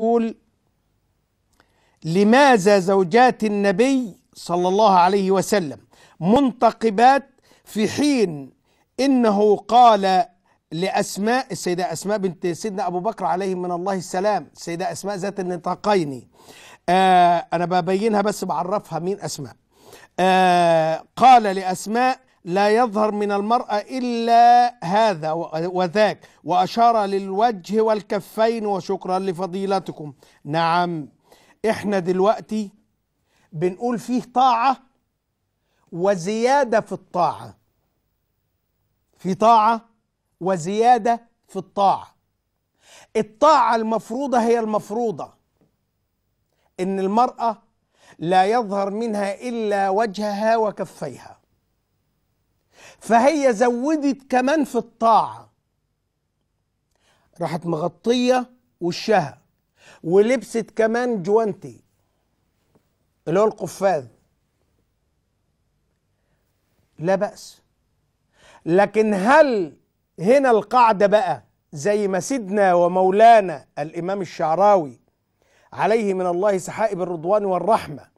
يقول لماذا زوجات النبي صلى الله عليه وسلم منتقبات في حين انه قال لاسماء السيده اسماء بنت سيدنا ابو بكر عليه من الله السلام السيده اسماء ذات النطاقين آه انا ببينها بس بعرفها مين اسماء آه قال لاسماء لا يظهر من المرأة إلا هذا وذاك وأشار للوجه والكفين وشكرا لفضيلتكم نعم إحنا دلوقتي بنقول فيه طاعة وزيادة في الطاعة في طاعة وزيادة في الطاعة الطاعة المفروضة هي المفروضة إن المرأة لا يظهر منها إلا وجهها وكفيها فهي زودت كمان في الطاعة راحت مغطية وشها ولبست كمان جوانتي اللي هو القفاز لا بأس لكن هل هنا القاعدة بقى زي ما سيدنا ومولانا الإمام الشعراوي عليه من الله سحائب الرضوان والرحمة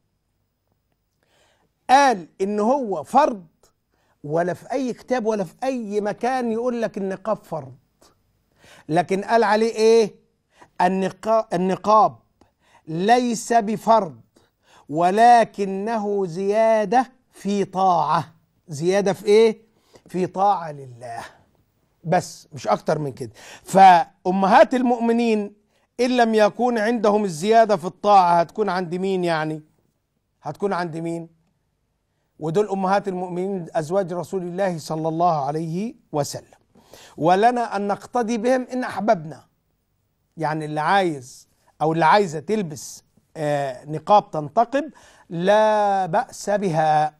قال إن هو فرض ولا في أي كتاب ولا في أي مكان يقول لك النقاب فرض لكن قال عليه إيه النقاب, النقاب ليس بفرض ولكنه زيادة في طاعة زيادة في إيه في طاعة لله بس مش أكتر من كده فأمهات المؤمنين إن لم يكون عندهم الزيادة في الطاعة هتكون عند مين يعني هتكون عند مين ودول امهات المؤمنين ازواج رسول الله صلى الله عليه وسلم ولنا ان نقتدي بهم ان احببنا يعني اللي عايز او اللي عايزه تلبس آه، نقاب تنتقب لا باس بها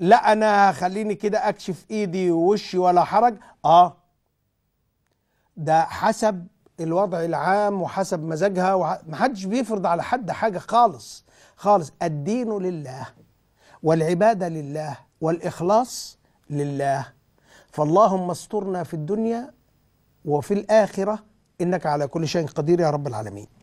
لا انا خليني كده اكشف ايدي ووشي ولا حرج اه ده حسب الوضع العام وحسب مزاجها وح... محدش بيفرض على حد حاجه خالص خالص الدين لله والعباده لله والاخلاص لله فاللهم استرنا في الدنيا وفي الاخره انك على كل شيء قدير يا رب العالمين